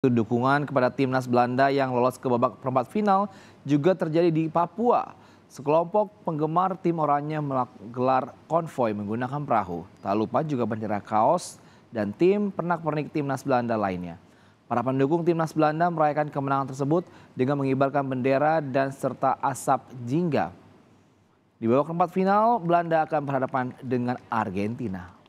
Dukungan kepada timnas Belanda yang lolos ke babak perempat final juga terjadi di Papua. Sekelompok penggemar tim orangnya menggelar konvoi menggunakan perahu. Tak lupa juga bendera kaos dan tim pernak-pernik timnas Belanda lainnya. Para pendukung timnas Belanda merayakan kemenangan tersebut dengan mengibarkan bendera dan serta asap jingga. Di babak perempat final, Belanda akan berhadapan dengan Argentina.